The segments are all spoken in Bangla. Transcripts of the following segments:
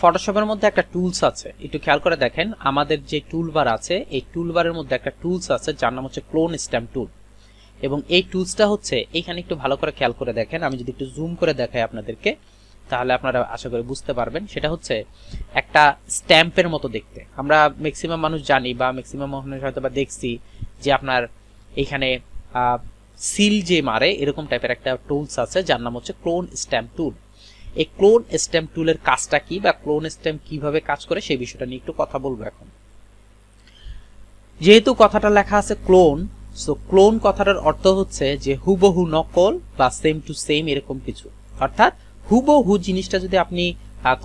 ফটোশপের মধ্যে একটা টুলস আছে একটু খেয়াল করে দেখেন আমাদের যে টুলবার আছে এই টুলবারের মধ্যে একটা টুলস আছে যার নাম হচ্ছে ক্লোন স্ট্যাম্প টুল এবং এই টুলসটা হচ্ছে এইখানে একটু ভালো করে খেয়াল করে দেখেন আমি যদি একটু জুম করে দেখাই আপনাদেরকে তাহলে আপনারা আশা করি বুঝতে পারবেন সেটা হচ্ছে একটা স্ট্যাম্পের মতো দেখতে আমরা ম্যাক্সিমাম মানুষ জানি বা ম্যাক্সিমাম মানুষ হয়তো বা দেখছি যে আপনার এখানে সিল যে মারে এরকম টাইপের একটা টুলস আছে যার নাম হচ্ছে ক্লোন স্ট্যাম্প টুল এই ক্লোন স্ট্যাম্প টুলের কাজটা কি বা ক্লোন স্ট্যাম্প কিভাবে কাজ করে সেই বিষয়টা নিয়ে একটু কথা বলবো এখন যেহেতু কথাটা লেখা আছে ক্লোন সো ক্লোন কথাটার অর্থ হচ্ছে যে হুবহু নকল বা সেম টু সেম এরকম কিছু অর্থাৎ হুবহু জিনিসটা যদি আপনি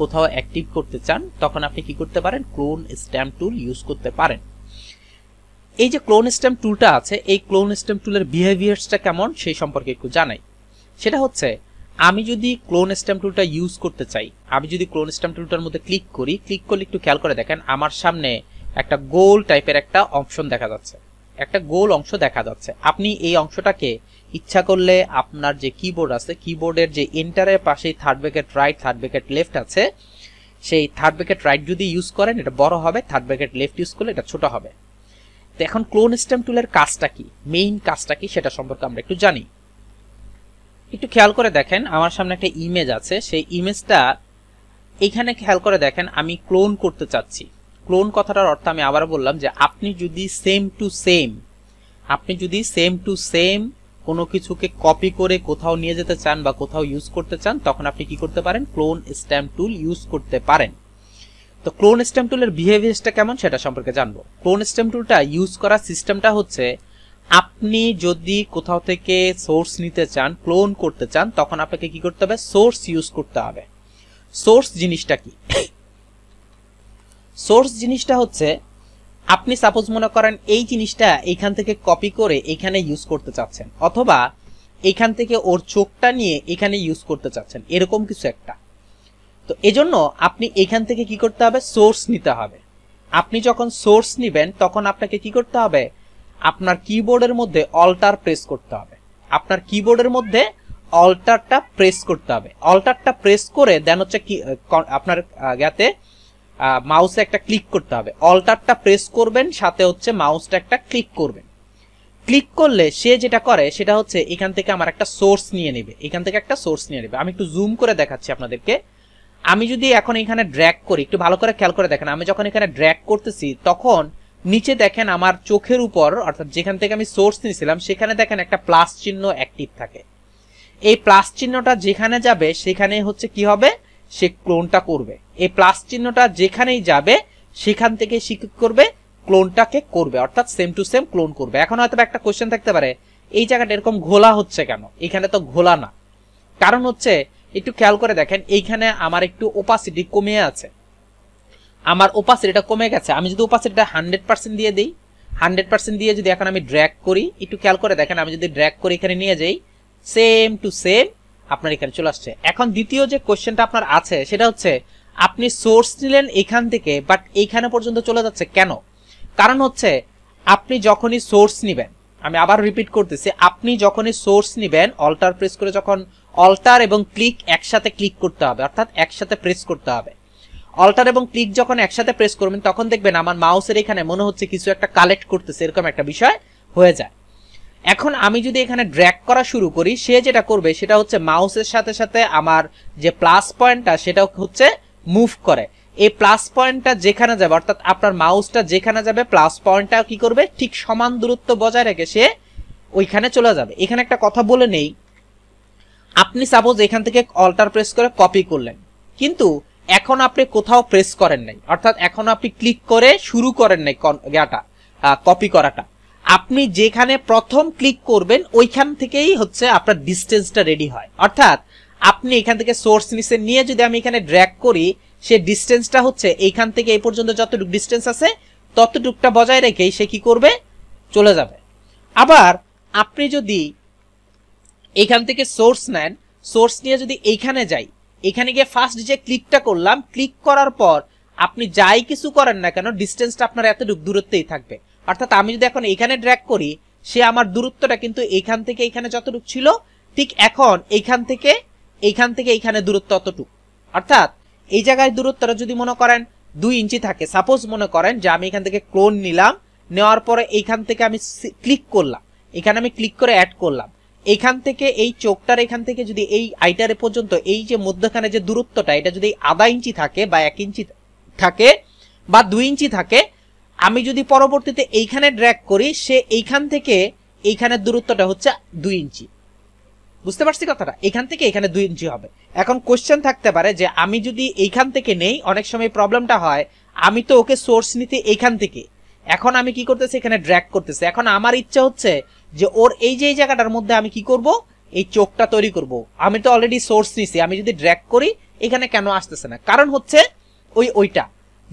কোথাও অ্যাক্টিভ করতে চান তখন আপনি কি করতে পারেন ক্লোন স্ট্যাম্প টুল ইউজ করতে পারেন এই যে ক্লোন স্ট্যাম্প টুলটা আছে এই ক্লোন স্ট্যাম্প টুলের বিহেভিয়ার্সটা কেমন সেই সম্পর্কে একটু জানাই সেটা হচ্ছে আমি যদি ক্লোন স্ট্যাম্প টুলটা ইউজ করতে চাই আমি যদি ক্লোন স্ট্যাম্প টুলটার মধ্যে ক্লিক করি ক্লিক করলে একটু খেয়াল করে দেখেন আমার সামনে একটা গোল টাইপের একটা অপশন দেখা যাচ্ছে একটা গোল অংশ দেখা যাচ্ছে আপনি এই অংশটাকে ইচ্ছা করলে আপনার যে কিবোর্ড আছে কিবোর্ডের যে ইন্টারের পাশেই third bracket right third bracket left আছে সেই থার্ড ব্যাকেট রাইট যদি ইউজ করেন এটা বড় হবে থার্ড ব্যাকেট লেফট ইউজ করলে এটা ছোট হবে তো এখন ক্লোন স্টেম টুলের কাজটা কি মেইন কাজটা কি সেটা সম্পর্কে আমরা একটু জানি একটু খেয়াল করে দেখেন আমার সামনে একটা ইমেজ আছে সেই ইমেজটা এখানে খেয়াল করে দেখেন আমি ক্লোন করতে চাচ্ছি ক্লোন কথাটার অর্থ আমি আবার বললাম যে আপনি যদি সেম টু সেম আপনি যদি সেম টু সেম কোনো কিছুকে কপি করে কোথাও নিয়ে যেতে চান বা কোথাও ইউজ করতে চান তখন আপনি কি করতে পারেন ক্লোন স্ট্যাম্প টুল ইউজ করতে পারেন তো ক্লোন স্ট্যাম্প টুলের বিহেভিয়ারটা কেমন সেটা সম্পর্কে জানবো ক্লোন স্ট্যাম্প টুলটা ইউজ করার সিস্টেমটা হচ্ছে আপনি যদি কোথাও থেকে সোর্স নিতে চান ক্লোন করতে চান তখন আপনাকে কি করতে হবে সোর্স ইউজ করতে হবে সোর্স জিনিসটা কি সোর্স জিনিসটা হচ্ছে আপনি সাপোজ মনে করেন এই জিনিসটা এইখান থেকে কপি করে এখানে ইউজ করতে চাচ্ছেন অথবা এখান থেকে ওর চোখটা নিয়ে এখানে ইউজ করতে চাচ্ছেন এরকম কিছু একটা তো এজন্য আপনি এখান থেকে কি করতে হবে সোর্স নিতে হবে আপনি যখন সোর্স নিবেন তখন আপনাকে কি করতে হবে আপনার কিবোর্ডের মধ্যে অল্টার প্রেস করতে হবে আপনার কিবোর্ডের মধ্যে অল্টারটা প্রেস করতে হবে অল্টারটা প্রেস করে দেন হচ্ছে কি আপনার গাতে মাউসে একটা ক্লিক করতে হবে অল্টারটা প্রেস করবেন সাথে হচ্ছে মাউসটা একটা ক্লিক করবেন ক্লিক করলে সে যেটা করে সেটা হচ্ছে এখান থেকে আমার একটা সোর্স নিয়ে নেবে এখান থেকে একটা সোর্স নিয়ে নেবে আমি একটু জুম করে দেখাচ্ছি আপনাদেরকে আমি যদি এখন এখানে ড্র্যাগ করি একটু ভালো করে খেয়াল করে দেখেন আমি যখন এখানে ড্র্যাগ করতেছি তখন নিচে দেখেন আমার চোখের উপর অর্থাৎ যেখান থেকে আমি সোর্স নিয়েছিলাম সেখানে দেখেন একটা প্লাস চিহ্ন অ্যাক্টিভ থাকে এই প্লাস চিহ্নটা যেখানে যাবে সেখানে হচ্ছে কি হবে সে ক্লোনটা করবে এই প্লাস চিহ্নটা যেখানেই যাবে সেখান থেকে সে করবে ক্লোনটাকে করবে অর্থাৎ সেম টু সেম ক্লোন করবে এখন হয়তো একটা কোয়েশ্চেন থাকতে পারে এই জায়গাটা এরকম ঘোলা হচ্ছে কেন এখানে তো ঘোলা না কারণ হচ্ছে একটু খেয়াল করে দেখেন এইখানে আমার একটু ওপাসিটি কমে আছে আমার ওপাসিটিটা কমে গেছে আমি যদি ওপাসিটিটা হান্ড্রেড পার্সেন্ট দিয়ে দিই হান্ড্রেড পার্সেন্ট দিয়ে যদি এখন আমি ড্র্যাক করি একটু খেয়াল করে দেখেন আমি যদি ড্র্যাক করে এখানে নিয়ে যাই সেম টু সেম আপনার এখানে চলে আসছে এখন দ্বিতীয় যে কোয়েশ্চেনটা আপনার আছে সেটা হচ্ছে আপনি সোর্স নিলেন এখান থেকে বাট এইখানে পর্যন্ত চলে যাচ্ছে কেন কারণ হচ্ছে আপনি যখনই সোর্স নেবেন আমি আবার রিপিট করতেছি আপনি যখনই সোর্স নেবেন অল্টার প্রেস করে যখন অল্টার এবং ক্লিক একসাথে ক্লিক করতে হবে অর্থাৎ একসাথে প্রেস করতে হবে অল্টার এবং ক্লিক যখন একসাথে প্রেস করবেন তখন দেখবেন আমার মাউসের এখানে মনে হচ্ছে কিছু একটা কালেক্ট করতেছে এরকম একটা বিষয় হয়ে যায় এখন আমি যদি এখানে ড্র্যাগ করা শুরু করি সে যেটা করবে সেটা হচ্ছে মাউসের সাথে সাথে আমার যে প্লাস পয়েন্টটা সেটা হচ্ছে মুভ করে এই প্লাস পয়েন্টটা যেখানে যাবে অর্থাৎ আপনার মাউসটা যেখানে যাবে প্লাস পয়েন্টটা কি করবে ঠিক সমান দূরত্ব বজায় রেখে সে ওইখানে চলে যাবে এখানে একটা কথা বলে নেই আপনি সাপোজ এখান থেকে অল্টার প্রেস করে কপি করলেন কিন্তু এখন আপনি কোথাও প্রেস করেন নাই অর্থাৎ এখন আপনি ক্লিক করে শুরু করেন নাই ইয়াটা কপি করাটা আপনি যেখানে প্রথম ক্লিক করবেন ওইখান থেকেই হচ্ছে আপনার ডিস্টেন্সটা রেডি হয় অর্থাৎ আপনি এখান থেকে সোর্স নিচে নিয়ে যদি আমি এখানে ড্র্যাক করি সে ডিস্টেন্সটা হচ্ছে এইখান থেকে এই পর্যন্ত যতটুকু ডিস্টেন্স আছে ততটুকটা বজায় রেখেই সে কি করবে চলে যাবে আবার আপনি যদি এখান থেকে সোর্স নেন সোর্স নিয়ে যদি এইখানে যাই এখানে গিয়ে ফার্স্ট যে ক্লিকটা করলাম ক্লিক করার পর আপনি যাই কিছু করেন না কেন ডিস্টেন্সটা আপনার এতটুকু দূরত্বেই থাকবে অর্থাৎ আমি যদি এখন এখানে ড্র্যাক করি সে আমার দূরত্বটা কিন্তু এখান থেকে এখানে যতটুক ছিল ঠিক এখন এইখান থেকে এইখান থেকে এইখানে দূরত্ব অতটুক অর্থাৎ এই জায়গায় দূরত্বটা যদি মনে করেন দুই ইঞ্চি থাকে সাপোজ মনে করেন যে আমি এখান থেকে ক্লোন নিলাম নেওয়ার পরে এইখান থেকে আমি ক্লিক করলাম এখানে আমি ক্লিক করে অ্যাড করলাম এখান থেকে এই চোখটার এখান থেকে যদি এই আইটারে পর্যন্ত এই যে মধ্যখানে যে দূরত্বটা এটা যদি আধা ইঞ্চি থাকে বা এক ইঞ্চি থাকে বা দুই ইঞ্চি থাকে আমি যদি পরবর্তীতে এইখানে ড্র্যাক করি সে এইখান থেকে এইখানের দূরত্বটা হচ্ছে দুই ইঞ্চি বুঝতে পারছি কথাটা এখান থেকে এখানে দুই ইঞ্চি হবে এখন কোশ্চেন থাকতে পারে যে আমি যদি এইখান থেকে নেই অনেক সময় প্রবলেমটা হয় আমি তো ওকে সোর্স নিতে এইখান থেকে এখন আমি কি করতেছি এখানে ড্র্যাক করতেছি এখন আমার ইচ্ছা হচ্ছে যে ওর এই যে এই জায়গাটার মধ্যে আমি কি করব এই চোখটা তৈরি করব আমি তো অলরেডি সোর্স নিছি আমি যদি ড্র্যাক করি এখানে কেন আসতেছে না কারণ হচ্ছে ওই ওইটা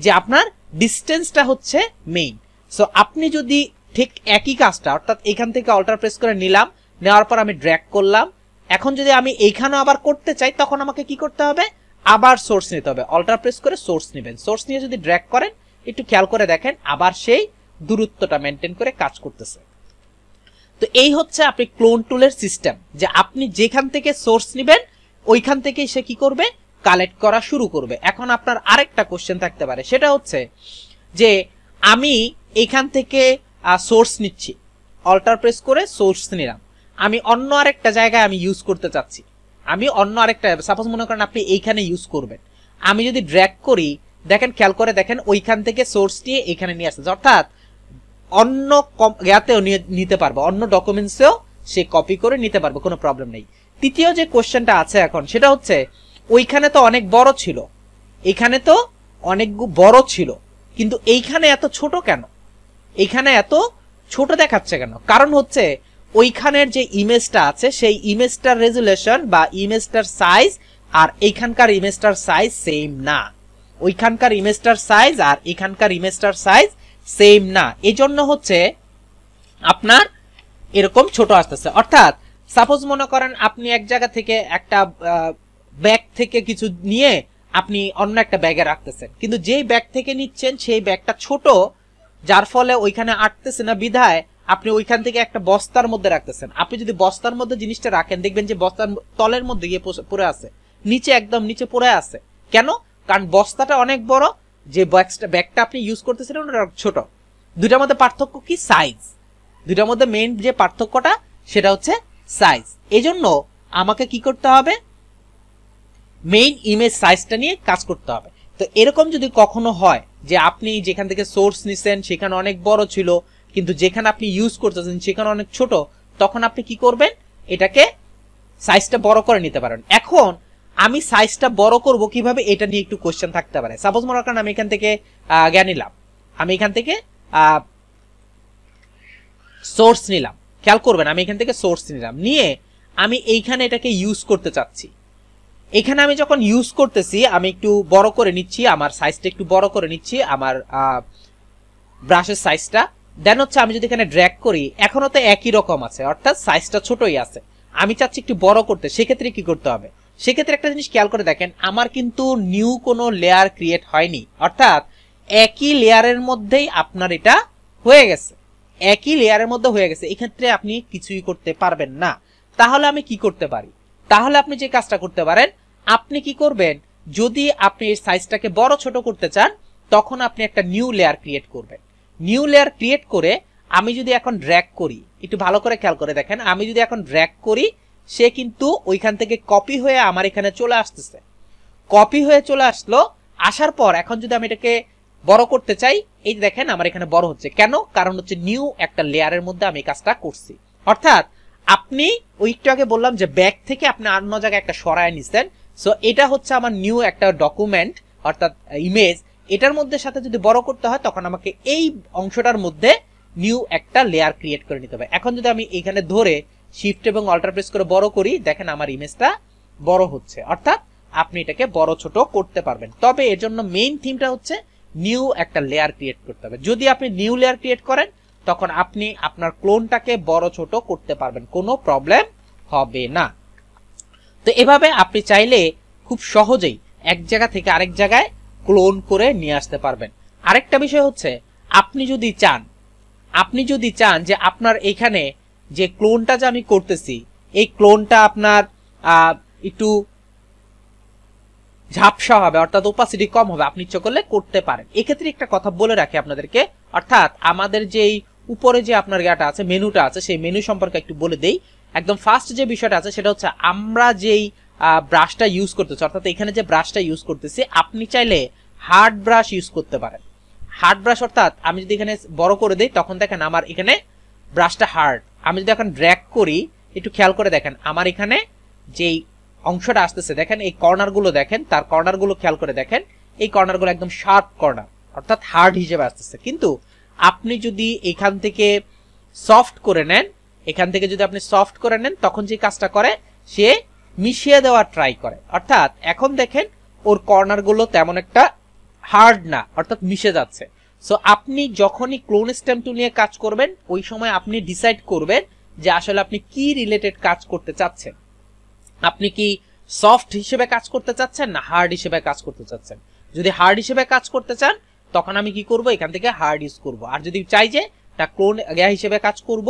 যে আপনার ডিস্টেন্সটা হচ্ছে মেইন সো আপনি যদি ঠিক একই কাজটা অর্থাৎ এখান থেকে অল্টার প্রেস করে নিলাম নেওয়ার পর আমি ড্র্যাক করলাম এখন যদি আমি এইখানে আবার করতে চাই তখন আমাকে কি করতে হবে আবার সোর্স নিতে হবে অল্টার প্রেস করে সোর্স নেবেন সোর্স নিয়ে যদি ড্র্যাক করেন একটু খেয়াল করে দেখেন আবার সেই দূরত্বটা মেনটেন করে কাজ করতেছে তো এই হচ্ছে আপনি ক্লোন টুলের সিস্টেম যে আপনি যেখান থেকে সোর্স নেবেন ওইখান থেকে সে কি করবে কালেক্ট করা শুরু করবে এখন আপনার আরেকটা কোশ্চেন থাকতে পারে সেটা হচ্ছে যে আমি এখান থেকে সোর্স নিচ্ছি অল্টার প্রেস করে সোর্স নিলাম আমি অন্য আরেকটা জায়গায় আমি ইউজ করতে চাচ্ছি আমি অন্য আরেকটা সাপোজ মনে করেন আপনি এইখানে ইউজ করবেন আমি যদি ড্র্যাক করি দেখেন খেয়াল করে দেখেন ওইখান থেকে সোর্স নিয়ে এখানে নিয়ে আসছে অর্থাৎ অন্য ইয়াতেও নিতে পারবো অন্য ডকুমেন্টসেও সে কপি করে নিতে পারবো কোনো প্রবলেম নেই তৃতীয় যে কোশ্চেনটা আছে এখন সেটা হচ্ছে ওইখানে তো অনেক বড় ছিল এখানে তো অনেক বড় ছিল কিন্তু এইখানে এত ছোট কেন এইখানে এত ছোট দেখাচ্ছে কেন কারণ হচ্ছে ওইখানের যে ইমেজটা আছে সেই ইমেজটার রেজুলেশন বা ইমেজটার সাইজ আর এইখানকার ইমেজটার সাইজ সেম না ওইখানকার ইমেজটার সাইজ আর এখানকার ইমেজটার সাইজ সেম না এজন্য হচ্ছে আপনার এরকম ছোট আসতেছে অর্থাৎ সাপোজ মনে করেন আপনি এক জায়গা থেকে একটা ব্যাগ থেকে কিছু নিয়ে আপনি অন্য একটা ব্যাগে রাখতেছেন কিন্তু যেই ব্যাগ থেকে নিচ্ছেন সেই ব্যাগটা ছোট যার ফলে ওইখানে আটতেছে না বিধায় আপনি ওইখান থেকে একটা বস্তার মধ্যে রাখতেছেন আপনি যদি বস্তার মধ্যে জিনিসটা রাখেন দেখবেন যে বস্তার তলের মধ্যে গিয়ে পড়ে আছে নিচে একদম নিচে পড়ে আছে কেন কারণ বস্তাটা অনেক বড় যে ব্যাগটা ব্যাগটা আপনি ইউজ করতেছিলেন ওটা ছোট দুটার মধ্যে পার্থক্য কি সাইজ দুটার মধ্যে মেন যে পার্থক্যটা সেটা হচ্ছে সাইজ এজন্য আমাকে কি করতে হবে মেইন ইমেজ সাইজটা নিয়ে কাজ করতে হবে তো এরকম যদি কখনো হয় যে আপনি যেখান থেকে সোর্স নিছেন সেখানে অনেক বড় ছিল কিন্তু যেখানে আপনি ইউজ করতেছেন সেখানে অনেক ছোট তখন আপনি কি করবেন এটাকে সাইজটা বড় করে নিতে পারেন এখন আমি সাইজটা বড় করব কিভাবে এটা নিয়ে একটু কোশ্চেন থাকতে পারে সাপোজ মনে করেন আমি এখান থেকে জ্ঞান নিলাম আমি এখান থেকে সোর্স নিলাম খেয়াল করবেন আমি এখান থেকে সোর্স নিলাম নিয়ে আমি এইখানে এটাকে ইউজ করতে চাচ্ছি এখানে আমি যখন ইউজ করতেছি আমি একটু বড় করে নিচ্ছি আমার সাইজটা একটু বড় করে নিচ্ছি আমার ব্রাশের সাইজটা দেন হচ্ছে আমি যদি এখানে ড্র্যাগ করি এখনও তো একই রকম আছে অর্থাৎ সাইজটা ছোটই আছে আমি চাচ্ছি একটু বড় করতে সেক্ষেত্রে কি করতে হবে সেক্ষেত্রে একটা জিনিস খেয়াল করে দেখেন আমার কিন্তু নিউ কোনো লেয়ার ক্রিয়েট হয়নি অর্থাৎ একই লেয়ারের মধ্যেই আপনার এটা হয়ে গেছে একই লেয়ারের মধ্যে হয়ে গেছে এক্ষেত্রে আপনি কিছুই করতে পারবেন না তাহলে আমি কি করতে পারি তাহলে আপনি যে কাজটা করতে পারেন আপনি কি করবেন যদি আপনি এই সাইজটাকে বড় ছোট করতে চান তখন আপনি একটা নিউ লেয়ার ক্রিয়েট করবেন নিউ লেয়ার ক্রিয়েট করে আমি যদি এখন ড্র্যাক করি একটু ভালো করে খেয়াল করে দেখেন আমি যদি এখন ড্র্যাক করি সে কিন্তু ওইখান থেকে কপি হয়ে আমার এখানে চলে আসতেছে কপি হয়ে চলে আসলো আসার পর এখন যদি আমি এটাকে বড় করতে চাই এই যে দেখেন আমার এখানে বড় হচ্ছে কেন কারণ হচ্ছে নিউ একটা লেয়ারের মধ্যে আমি কাজটা করছি অর্থাৎ আপনি ওই একটু আগে বললাম যে ব্যাগ থেকে আপনি অন্য জায়গায় একটা সরায় নিছেন সো এটা হচ্ছে আমার নিউ একটা ডকুমেন্ট অর্থাৎ ইমেজ এটার মধ্যে সাথে যদি বড় করতে হয় তখন আমাকে এই অংশটার মধ্যে নিউ একটা লেয়ার ক্রিয়েট করে নিতে হবে এখন যদি আমি এখানে ধরে শিফট এবং অল্টার প্রেস করে বড় করি দেখেন আমার ইমেজটা বড় হচ্ছে অর্থাৎ আপনি এটাকে বড় ছোট করতে পারবেন তবে এর জন্য মেইন থিমটা হচ্ছে নিউ একটা লেয়ার ক্রিয়েট করতে হবে যদি আপনি নিউ লেয়ার ক্রিয়েট করেন তখন আপনি আপনার ক্লোনটাকে বড় ছোট করতে পারবেন কোনো প্রবলেম হবে না তো এভাবে আপনি চাইলে খুব সহজেই এক জায়গা থেকে আরেক জায়গায় ক্লোন করে নিয়ে আসতে পারবেন আরেকটা বিষয় হচ্ছে আপনি যদি চান আপনি যদি চান যে আপনার এখানে যে ক্লোনটা যে আমি করতেছি এই ক্লোনটা আপনার একটু ঝাপসা হবে অর্থাৎ ওপাসিটি কম হবে আপনি ইচ্ছা করলে করতে পারেন এক্ষেত্রে একটা কথা বলে রাখি আপনাদেরকে অর্থাৎ আমাদের যে উপরে যে আপনার ইয়াটা আছে মেনুটা আছে সেই মেনু সম্পর্কে একটু বলে দেই একদম ফার্স্ট যে বিষয়টা আছে সেটা হচ্ছে আমরা যেই ব্রাশটা ইউজ করতেছি অর্থাৎ এখানে যে ব্রাশটা ইউজ করতেছি আপনি চাইলে হার্ড ব্রাশ ইউজ করতে পারেন হার্ড ব্রাশ অর্থাৎ আমি যদি এখানে বড় করে দিই তখন দেখেন আমার এখানে ব্রাশটা হার্ড আমি যদি এখন ড্র্যাক করি একটু খেয়াল করে দেখেন আমার এখানে যেই অংশটা আসতেছে দেখেন এই কর্নারগুলো দেখেন তার কর্নারগুলো খেয়াল করে দেখেন এই কর্নারগুলো একদম শার্প কর্নার অর্থাৎ হার্ড হিসেবে আসতেছে কিন্তু আপনি যদি এখান থেকে সফট করে নেন এখান থেকে যদি আপনি সফট করে নেন তখন যে কাজটা করে সে মিশিয়ে দেওয়ার ট্রাই করে অর্থাৎ এখন দেখেন ওর কর্নারগুলো তেমন একটা হার্ড না অর্থাৎ মিশে যাচ্ছে সো আপনি যখনই ক্লোন স্ট্যাম্প টু নিয়ে কাজ করবেন ওই সময় আপনি ডিসাইড করবেন যে আসলে আপনি কি রিলেটেড কাজ করতে চাচ্ছেন আপনি কি সফট হিসেবে কাজ করতে চাচ্ছেন না হার্ড হিসেবে কাজ করতে চাচ্ছেন যদি হার্ড হিসেবে কাজ করতে চান তখন আমি কি করব এখান থেকে হার্ড ইউজ করব আর যদি চাই যে তা ক্লোন গ্যা হিসেবে কাজ করব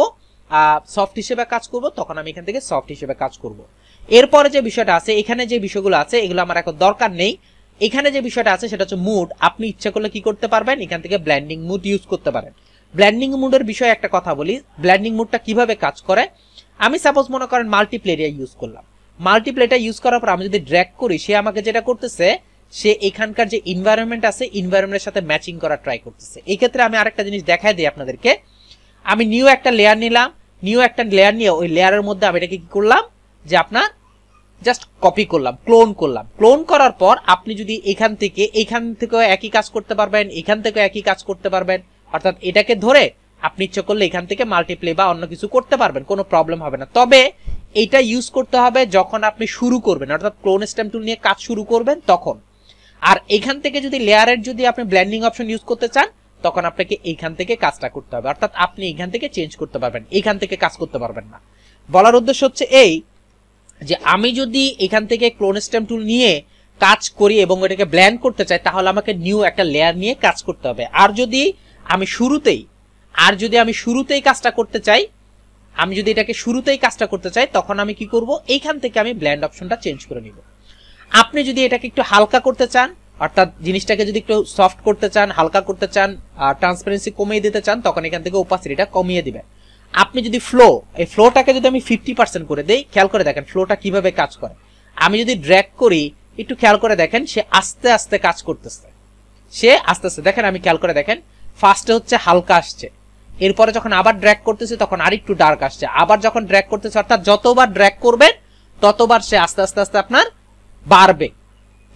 সফট হিসেবে কাজ করব তখন আমি এখান থেকে সফট হিসেবে কাজ করব এরপরে যে বিষয়টা আছে এখানে যে বিষয়গুলো আছে এগুলো আমার এখন দরকার নেই এখানে যে বিষয়টা আছে সেটা হচ্ছে মুড আপনি ইচ্ছা করলে কি করতে পারবেন এখান থেকে ব্ল্যান্ডিং মুড ইউজ করতে পারেন ব্ল্যান্ডিং মুডের বিষয়ে একটা কথা বলি ব্ল্যান্ডিং মুডটা কিভাবে কাজ করে আমি সাপোজ মনে করেন মাল্টিপ্লেরিয়া ইউজ করলাম মাল্টিপ্লেটা ইউজ করার পর আমি যদি ড্র্যাগ করি সে আমাকে যেটা করতেছে সে এখানকার যে ইনভায়রনমেন্ট আছে ইনভায়রনমেন্টের সাথে ম্যাচিং করা ট্রাই করতেছে এই ক্ষেত্রে আমি আরেকটা জিনিস দেখাই দিই আপনাদেরকে আমি নিউ একটা লেয়ার নিলাম নিউ একটা লেয়ার নিয়ে ওই লেয়ারের মধ্যে আমি এটাকে কি করলাম যে আপনার জাস্ট কপি করলাম ক্লোন করলাম ক্লোন করার পর আপনি যদি এখান থেকে এখান থেকেও একই কাজ করতে পারবেন এখান থেকেও একই কাজ করতে পারবেন অর্থাৎ এটাকে ধরে আপনি ইচ্ছে করলে এখান থেকে মাল্টিপ্লে বা অন্য কিছু করতে পারবেন কোনো প্রবলেম হবে না তবে এটা ইউজ করতে হবে যখন আপনি শুরু করবেন অর্থাৎ ক্লোন স্ট্যাম্প টুল নিয়ে কাজ শুরু করবেন তখন আর এখান থেকে যদি লেয়ারের যদি আপনি ব্ল্যান্ডিং অপশন ইউজ করতে চান তখন আপনাকে এইখান থেকে কাজটা করতে হবে অর্থাৎ আপনি এখান থেকে চেঞ্জ করতে পারবেন এখান থেকে কাজ করতে পারবেন না বলার উদ্দেশ্য হচ্ছে এই যে আমি যদি এখান থেকে ক্লোন স্টেম টুল নিয়ে কাজ করি এবং এটাকে ব্ল্যান্ড করতে চাই তাহলে আমাকে নিউ একটা লেয়ার নিয়ে কাজ করতে হবে আর যদি আমি শুরুতেই আর যদি আমি শুরুতেই কাজটা করতে চাই আমি যদি এটাকে শুরুতেই কাজটা করতে চাই তখন আমি কি করব এইখান থেকে আমি ব্ল্যান্ড অপশনটা চেঞ্জ করে নিব আপনি যদি এটাকে একটু হালকা করতে চান অর্থাৎ জিনিসটাকে যদি একটু সফট করতে চান হালকা করতে চান আর ট্রান্সপারেন্সি কমিয়ে দিতে চান তখন এখান থেকে ওপাসিটিটা কমিয়ে দেবেন আপনি যদি ফ্লো এই ফ্লোটাকে যদি আমি ফিফটি পার্সেন্ট করে দেই খেয়াল করে দেখেন ফ্লোটা কিভাবে কাজ করে আমি যদি ড্র্যাক করি একটু খেয়াল করে দেখেন সে আস্তে আস্তে কাজ করতেছে সে আস্তে আস্তে দেখেন আমি খেয়াল করে দেখেন ফার্স্টে হচ্ছে হালকা আসছে এরপরে যখন আবার ড্র্যাক করতেছে তখন আরেকটু ডার্ক আসছে আবার যখন ড্র্যাক করতেছে অর্থাৎ যতবার ড্র্যাক করবেন ততবার সে আস্তে আস্তে আস্তে আপনার বাড়বে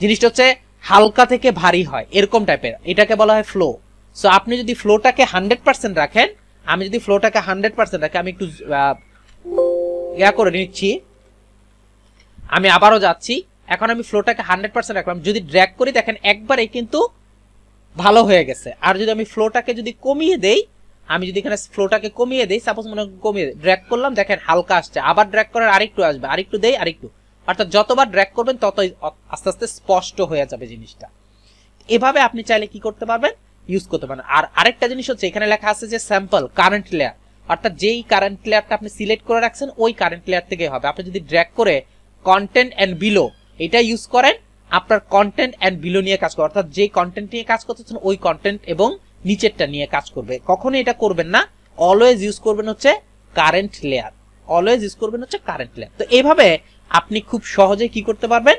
জিনিসটা হচ্ছে হালকা থেকে ভারী হয় এরকম টাইপের এটাকে বলা হয় ফ্লো সো আপনি যদি ফ্লোটাকে হান্ড্রেড পার্সেন্ট রাখেন আমি যদি ফ্লোটাকে হান্ড্রেড পার্সেন্ট রাখি আমি একটু ইয়া করে নিচ্ছি আমি আবারও যাচ্ছি এখন আমি ফ্লোটাকে হান্ড্রেড পার্সেন্ট রাখলাম যদি ড্র্যাক করি দেখেন একবারেই কিন্তু ভালো হয়ে গেছে আর যদি আমি ফ্লোটাকে যদি কমিয়ে দেই আমি যদি এখানে ফ্লোটাকে কমিয়ে দেই সাপোজ মনে কমিয়ে দেই ড্র্যাক করলাম দেখেন হালকা আসছে আবার ড্র্যাক করার আরেকটু আসবে আরেকটু দেই আরেকটু অর্থাৎ যতবার ড্র্যাক করবেন ততই আস্তে আস্তে স্পষ্ট হয়ে যাবে জিনিসটা এভাবে আপনি চাইলে কি করতে পারবেন ইউজ করতে পারেন আর আরেকটা জিনিস হচ্ছে এখানে লেখা আছে যে স্যাম্পল কারেন্ট লেয়ার অর্থাৎ যেই কারেন্ট লেয়ারটা আপনি সিলেক্ট করে রাখছেন ওই কারেন্ট লেয়ার থেকে হবে আপনি যদি ড্র্যাগ করে কন্টেন্ট অ্যান্ড বিলো এটা ইউজ করেন আপনার কন্টেন্ট অ্যান্ড বিলো নিয়ে কাজ করবে অর্থাৎ যে কন্টেন্ট নিয়ে কাজ করতেছেন ওই কন্টেন্ট এবং নিচেরটা নিয়ে কাজ করবে কখনো এটা করবেন না অলওয়েজ ইউজ করবেন হচ্ছে কারেন্ট লেয়ার অলওয়েজ ইউজ করবেন হচ্ছে কারেন্ট লেয়ার তো এভাবে আপনি খুব সহজে কি করতে পারবেন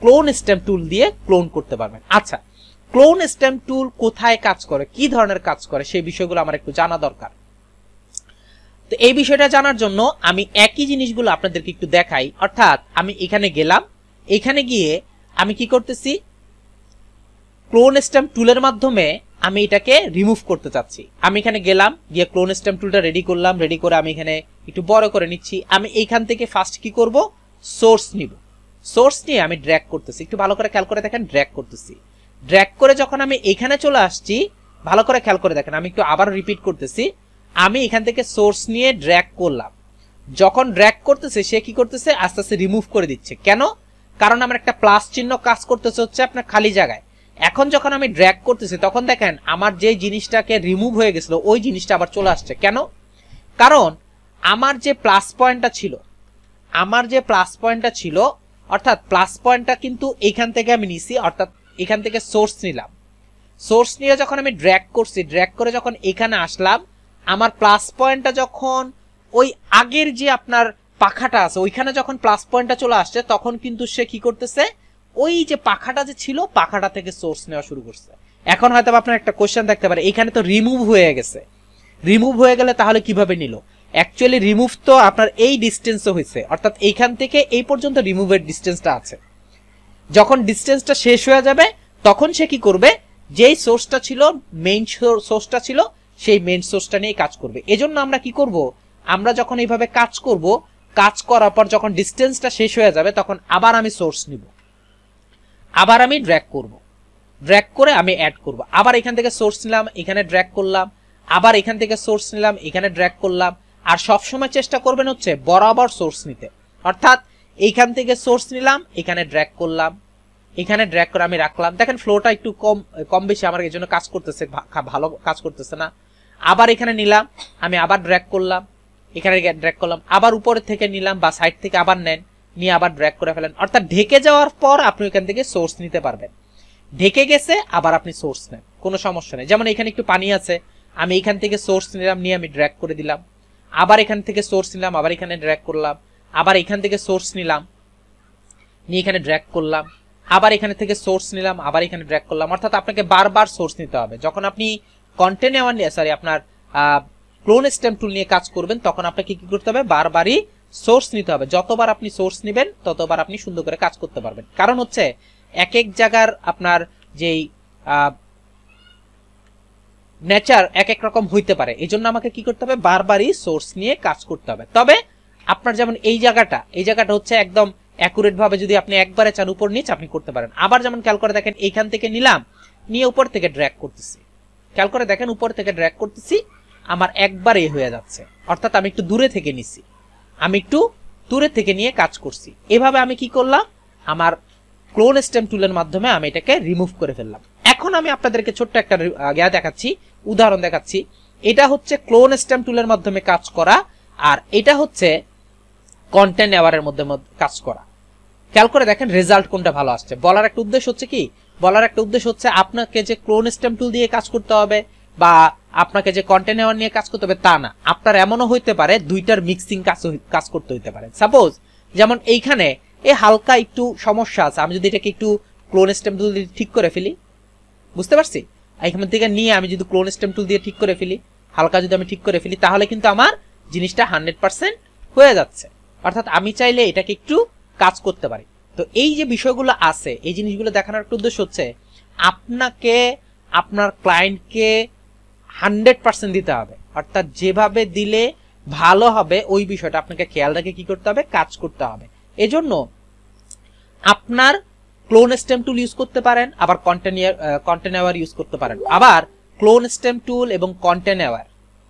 ক্লোন স্ট্যাম্প টুল দিয়ে ক্লোন করতে পারবেন আচ্ছা ক্লোন স্টেম টুল কোথায় কাজ করে কি ধরনের কাজ করে সেই বিষয়গুলো আমার একটু জানা দরকার তো এই বিষয়টা জানার জন্য আমি একই জিনিসগুলো আপনাদেরকে একটু দেখাই অর্থাৎ আমি এখানে গেলাম এখানে গিয়ে আমি কি করতেছি ক্লোন স্টেম টুলের মাধ্যমে আমি এটাকে রিমুভ করতে চাচ্ছি আমি এখানে গেলাম গিয়ে ক্লোন স্টেম টুলটা রেডি করলাম রেডি করে আমি এখানে একটু বড় করে নিচ্ছি আমি এইখান থেকে ফার্স্ট কি করব সোর্স নিব সোর্স নিয়ে আমি ড্র্যাগ করতেছি একটু ভালো করে খেয়াল করে দেখেন ড্র্যাগ করতেছি ড্র্যাক করে যখন আমি এখানে চলে আসছি ভালো করে খেয়াল করে দেখেন আমি একটু আবার রিপিট করতেছি আমি এখান থেকে সোর্স নিয়ে ড্র্যাক করলাম যখন ড্র্যাক করতেছে সে কি করতেছে আস্তে আস্তে রিমুভ করে দিচ্ছে কেন কারণ আমার একটা প্লাস চিহ্ন কাজ করতেছে হচ্ছে আপনার খালি জায়গায় এখন যখন আমি ড্র্যাক করতেছি তখন দেখেন আমার যে জিনিসটাকে রিমুভ হয়ে গেছিল ওই জিনিসটা আবার চলে আসছে কেন কারণ আমার যে প্লাস পয়েন্টটা ছিল আমার যে প্লাস পয়েন্টটা ছিল অর্থাৎ প্লাস পয়েন্টটা কিন্তু এইখান থেকে আমি নিছি অর্থাৎ এখান থেকে সোর্স নিলাম সোর্স নিয়ে যখন আমি ড্র্যাগ করছি ড্র্যাগ করে যখন এখানে আসলাম আমার প্লাস পয়েন্টটা যখন ওই আগের যে আপনার পাখাটা আছে ওইখানে যখন প্লাস পয়েন্টটা চলে আসছে তখন কিন্তু সে কি করতেছে ওই যে পাখাটা যে ছিল পাখাটা থেকে সোর্স নেওয়া শুরু করছে এখন হয়তো আপনার একটা কোয়েশ্চেন দেখতে পারে এখানে তো রিমুভ হয়ে গেছে রিমুভ হয়ে গেলে তাহলে কিভাবে নিল অ্যাকচুয়ালি রিমুভ তো আপনার এই ডিস্টেন্সও হয়েছে অর্থাৎ এইখান থেকে এই পর্যন্ত রিমুভের ডিস্টেন্সটা আছে যখন ডিস্টেন্সটা শেষ হয়ে যাবে তখন সে কি করবে যেই সোর্সটা ছিল মেইন সোর্সটা ছিল সেই মেইন সোর্সটা নিয়ে কাজ করবে এজন্য আমরা কি করব আমরা যখন এইভাবে কাজ করব কাজ করার পর যখন ডিস্টেন্সটা শেষ হয়ে যাবে তখন আবার আমি সোর্স নিব আবার আমি ড্র্যাক করব ড্র্যাক করে আমি অ্যাড করব আবার এখান থেকে সোর্স নিলাম এখানে ড্র্যাক করলাম আবার এখান থেকে সোর্স নিলাম এখানে ড্র্যাক করলাম আর সবসময় চেষ্টা করবেন হচ্ছে বরাবর সোর্স নিতে অর্থাৎ এইখান থেকে সোর্স নিলাম এখানে ড্র্যাক করলাম এখানে ড্র্যাক করে আমি রাখলাম দেখেন ফ্লোটা একটু কম কম বেশি আমার এই জন্য কাজ করতেছে ভালো কাজ করতেছে না আবার এখানে নিলাম আমি আবার ড্র্যাক করলাম এখানে ড্র্যাক করলাম আবার উপরের থেকে নিলাম বা সাইড থেকে আবার নেন নিয়ে আবার ড্র্যাক করে ফেলেন অর্থাৎ ঢেকে যাওয়ার পর আপনি এখান থেকে সোর্স নিতে পারবেন ঢেকে গেছে আবার আপনি সোর্স নেন কোনো সমস্যা নেই যেমন এখানে একটু পানি আছে আমি এখান থেকে সোর্স নিলাম নিয়ে আমি ড্র্যাক করে দিলাম আবার এখান থেকে সোর্স নিলাম আবার এখানে ড্র্যাক করলাম আবার এখান থেকে সোর্স নিলাম নিয়ে এখানে ড্র্যাক করলাম আবার এখানে থেকে সোর্স নিলাম আবার এখানে ড্র্যাক করলাম অর্থাৎ আপনাকে বারবার সোর্স নিতে হবে যখন আপনি কন্টেন্ট অ্যাওয়ার নিয়ে সরি আপনার ক্লোন স্ট্যাম্প টুল নিয়ে কাজ করবেন তখন আপনাকে কি করতে হবে বারবারই সোর্স নিতে হবে যতবার আপনি সোর্স নেবেন ততবার আপনি সুন্দর করে কাজ করতে পারবেন কারণ হচ্ছে এক এক জায়গার আপনার যেই নেচার এক এক রকম হইতে পারে এই জন্য আমাকে কি করতে হবে বারবারই সোর্স নিয়ে কাজ করতে হবে তবে আপনার যেমন এই জায়গাটা এই জায়গাটা হচ্ছে একদম অ্যাকুরেটভাবে যদি আপনি একবারে চান উপর নিচ আপনি করতে পারেন আবার যেমন খেয়াল করে দেখেন এইখান থেকে নিলাম নিয়ে উপর থেকে ড্র্যাক করতেছি খেয়াল করে দেখেন উপর থেকে ড্র্যাক করতেছি আমার একবারে হয়ে যাচ্ছে অর্থাৎ আমি একটু দূরে থেকে নিছি আমি একটু দূরে থেকে নিয়ে কাজ করছি এভাবে আমি কি করলাম আমার ক্লোন স্টেম টুলের মাধ্যমে আমি এটাকে রিমুভ করে ফেললাম এখন আমি আপনাদেরকে ছোট্ট একটা গ্যা দেখাচ্ছি উদাহরণ দেখাচ্ছি এটা হচ্ছে ক্লোন স্টেম টুলের মাধ্যমে কাজ করা আর এটা হচ্ছে কন্টেন্ট অ্যাওয়ারের মধ্যে কাজ করা খেয়াল করে দেখেন রেজাল্ট কোনটা ভালো আসছে বলার একটা উদ্দেশ্য হচ্ছে কি বলার একটা উদ্দেশ্য হচ্ছে আপনাকে যে ক্লোন স্টেম টুল দিয়ে কাজ করতে হবে বা আপনাকে যে কন্টেন্ট অ্যাওয়ার নিয়ে কাজ করতে হবে তা না আপনার এমনও হইতে পারে দুইটার মিক্সিং কাজ কাজ করতে হইতে পারে সাপোজ যেমন এইখানে এ হালকা একটু সমস্যা আছে আমি যদি এটাকে একটু ক্লোন স্টেম টুল দিয়ে ঠিক করে ফেলি বুঝতে পারছি এইখান থেকে নিয়ে আমি যদি ক্লোন স্টেম টুল দিয়ে ঠিক করে ফেলি হালকা যদি আমি ঠিক করে ফেলি তাহলে কিন্তু আমার জিনিসটা হান্ড্রেড পার্সেন্ট হয়ে যাচ্ছে অর্থাৎ আমি চাইলে এটাকে একটু কাজ করতে পারি তো এই যে বিষয়গুলো আছে এই জিনিসগুলো দেখানোর একটা উদ্দেশ্য হচ্ছে আপনাকে আপনার ক্লায়েন্টকে হান্ড্রেড পার্সেন্ট দিতে হবে অর্থাৎ যেভাবে দিলে ভালো হবে ওই বিষয়টা আপনাকে খেয়াল রেখে কি করতে হবে কাজ করতে হবে এজন্য আপনার ক্লোন স্টেম টুল ইউজ করতে পারেন আবার কন্টেনিয়ার কন্টেনার ইউজ করতে পারেন আবার ক্লোন স্টেম টুল এবং কন্টেনার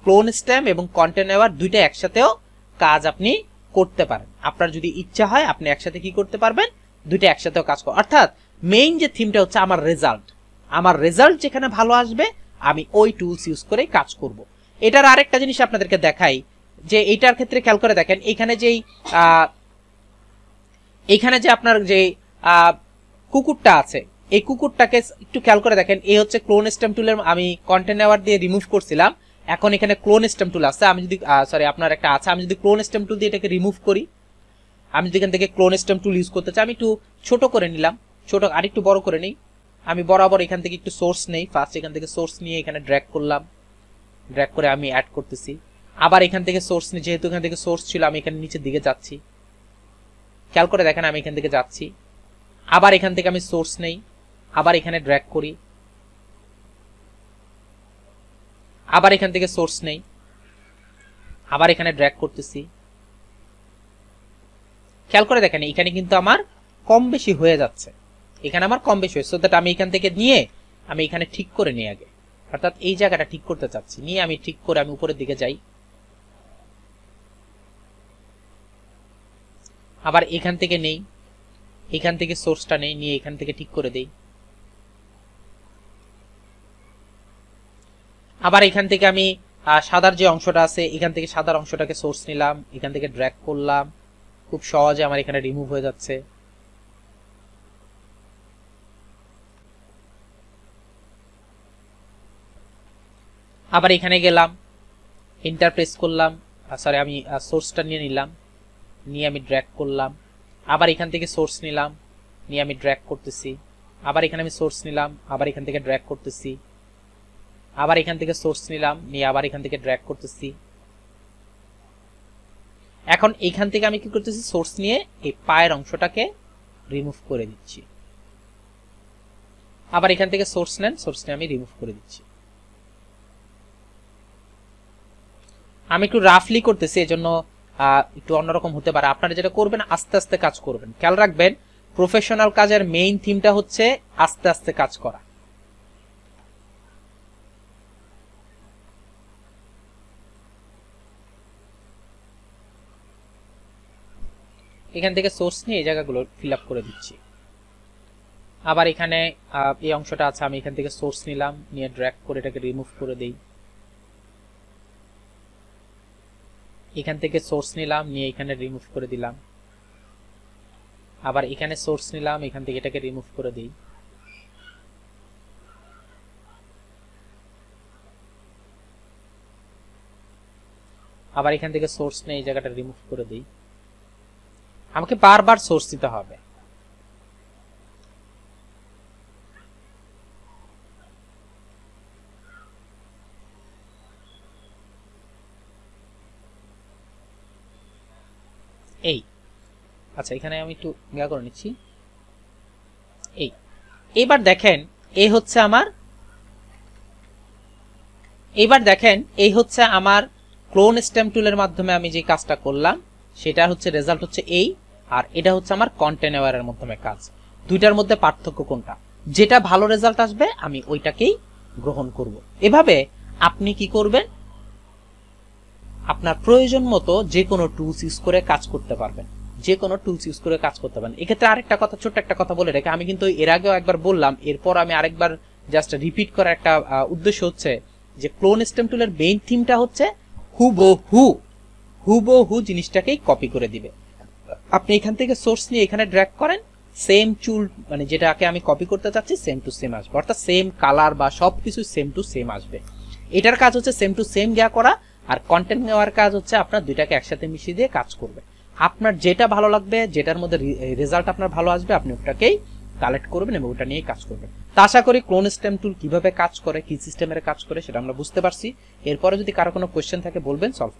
ক্লোন স্টেম এবং কন্টেনার দুইটা একসাথেও কাজ আপনি করতে পারেন আপনার যদি ইচ্ছা হয় আপনি একসাথে কি করতে পারবেন দুইটা একসাথেও কাজ কর অর্থাৎ মেইন যে থিমটা হচ্ছে আমার রেজাল্ট আমার রেজাল্ট যেখানে ভালো আসবে আমি ওই টুলস ইউজ করে কাজ করব। এটার আরেকটা জিনিস আপনাদেরকে দেখাই যে এটার ক্ষেত্রে খেয়াল করে দেখেন এখানে যেই এখানে যে আপনার যে কুকুরটা আছে এই কুকুরটাকে একটু খেয়াল করে দেখেন এই হচ্ছে ক্লোন স্টেম টুলের আমি কন্টেন্ট অ্যাওয়ার দিয়ে রিমুভ করছিলাম এখন এখানে ক্লোন স্টেম টুল আছে আমি যদি সরি আপনার একটা আছে আমি যদি ক্লোন স্টেম টুল দিয়ে এটাকে রিমুভ করি আমি যদি এখান থেকে ক্লোন স্টেম টুল ইউজ করতে চাই আমি একটু ছোট করে নিলাম ছোট আরেকটু বড় করে নিই আমি বরাবর এখান থেকে একটু সোর্স নেই ফার্স্ট এখান থেকে সোর্স নিয়ে এখানে ড্র্যাক করলাম ড্র্যাক করে আমি অ্যাড করতেছি আবার এখান থেকে সোর্স নিয়ে যেহেতু এখান থেকে সোর্স ছিল আমি এখানে নিচের দিকে যাচ্ছি খেয়াল করে দেখেন আমি এখান থেকে যাচ্ছি আবার এখান থেকে আমি সোর্স নেই আবার এখানে ড্র্যাক করি আবার এখান থেকে সোর্স নেই আবার এখানে ড্র্যাক করতেছি খেয়াল করে দেখেন এখানে কিন্তু আমার কম বেশি হয়ে যাচ্ছে এখানে আমার কম বেশি হয়েছে দ্যাট আমি এখান থেকে নিয়ে আমি এখানে ঠিক করে নিই আগে অর্থাৎ এই জায়গাটা ঠিক করতে চাচ্ছি নিয়ে আমি ঠিক করে আমি উপরের দিকে যাই আবার এখান থেকে নেই এখান থেকে সোর্সটা নেই নিয়ে এখান থেকে ঠিক করে দেই আবার এখান থেকে আমি সাদার যে অংশটা আছে এখান থেকে সাদার অংশটাকে সোর্স নিলাম এখান থেকে ড্র্যাক করলাম খুব সহজে আমার এখানে রিমুভ হয়ে যাচ্ছে আবার এখানে গেলাম ইন্টারপ্রেস করলাম সরি আমি সোর্সটা নিয়ে নিলাম নিয়ে আমি ড্র্যাক করলাম আবার এখান থেকে সোর্স নিলাম নিয়ে আমি ড্র্যাক করতেছি আবার এখানে আমি সোর্স নিলাম আবার এখান থেকে ড্র্যাক করতেছি আবার এখান থেকে সোর্স নিলাম নিয়ে আবার এখান থেকে ড্র্যাগ করতেছি এখন এখান থেকে আমি কি করতেছি সোর্স নিয়ে এই পায়ের অংশটাকে রিমুভ করে দিচ্ছি আবার এখান থেকে সোর্স নেন সোর্স নিয়ে আমি রিমুভ করে দিচ্ছি আমি একটু রাফলি করতেছি এজন্য একটু অন্যরকম হতে পারে আপনারা যেটা করবেন আস্তে আস্তে কাজ করবেন খেয়াল রাখবেন প্রফেশনাল কাজের মেইন থিমটা হচ্ছে আস্তে আস্তে কাজ করা এখান থেকে সোর্স নিয়ে এই জায়গাগুলো ফিল করে দিচ্ছি আবার এখানে এই অংশটা আছে আমি এখান থেকে সোর্স নিলাম নিয়ে ড্র্যাক করে এটাকে রিমুভ করে দিই এখান থেকে সোর্স নিলাম নিয়ে এখানে রিমুভ করে দিলাম আবার এখানে সোর্স নিলাম এখান থেকে এটাকে রিমুভ করে দিই আবার এখান থেকে সোর্স নিয়ে এই জায়গাটা রিমুভ করে দিই আমাকে বারবার সোর্স দিতে হবে এই আচ্ছা এখানে আমি একটু ইয়া করে নিচ্ছি এই এবার দেখেন এই হচ্ছে আমার এবার দেখেন এই হচ্ছে আমার ক্লোন স্ট্যাম্প টুলের মাধ্যমে আমি যে কাজটা করলাম সেটা হচ্ছে রেজাল্ট হচ্ছে এই আর এটা হচ্ছে আমার কন্টেনেওয়ারের মাধ্যমে কাজ দুইটার মধ্যে পার্থক্য কোনটা যেটা ভালো রেজাল্ট আসবে আমি ওইটাকেই গ্রহণ করব এভাবে আপনি কি করবেন আপনার প্রয়োজন মতো যে কোনো টুলস ইউজ করে কাজ করতে পারবেন যে কোনো টুলস ইউজ করে কাজ করতে পারবেন এক্ষেত্রে আরেকটা কথা ছোট্ট একটা কথা বলে রেখে আমি কিন্তু এর আগেও একবার বললাম এরপর আমি আরেকবার জাস্ট রিপিট করার একটা উদ্দেশ্য হচ্ছে যে ক্লোন স্টেম টুলের মেইন থিমটা হচ্ছে হুবহু হুবহু জিনিসটাকেই কপি করে দিবে আপনি এখান থেকে সোর্স নিয়ে এখানে ড্র্যাগ করেন সেম চুল মানে যেটাকে আমি কপি করতে চাচ্ছি সেম টু সেম আসবে অর্থাৎ সেম কালার বা সব কিছু সেম টু সেম আসবে এটার কাজ হচ্ছে সেম টু সেম গিয়া করা আর কন্টেন্ট নেওয়ার কাজ হচ্ছে আপনার দুইটাকে একসাথে মিশিয়ে দিয়ে কাজ করবে আপনার যেটা ভালো লাগবে যেটার মধ্যে রেজাল্ট আপনার ভালো আসবে আপনি ওটাকেই কালেক্ট করবেন এবং ওটা নিয়ে কাজ করবেন তা আশা করি ক্লোন স্টেম টুল কিভাবে কাজ করে কি সিস্টেমের কাজ করে সেটা আমরা বুঝতে পারছি এরপরে যদি কারো কোনো কোয়েশ্চেন থাকে বলবেন সলভ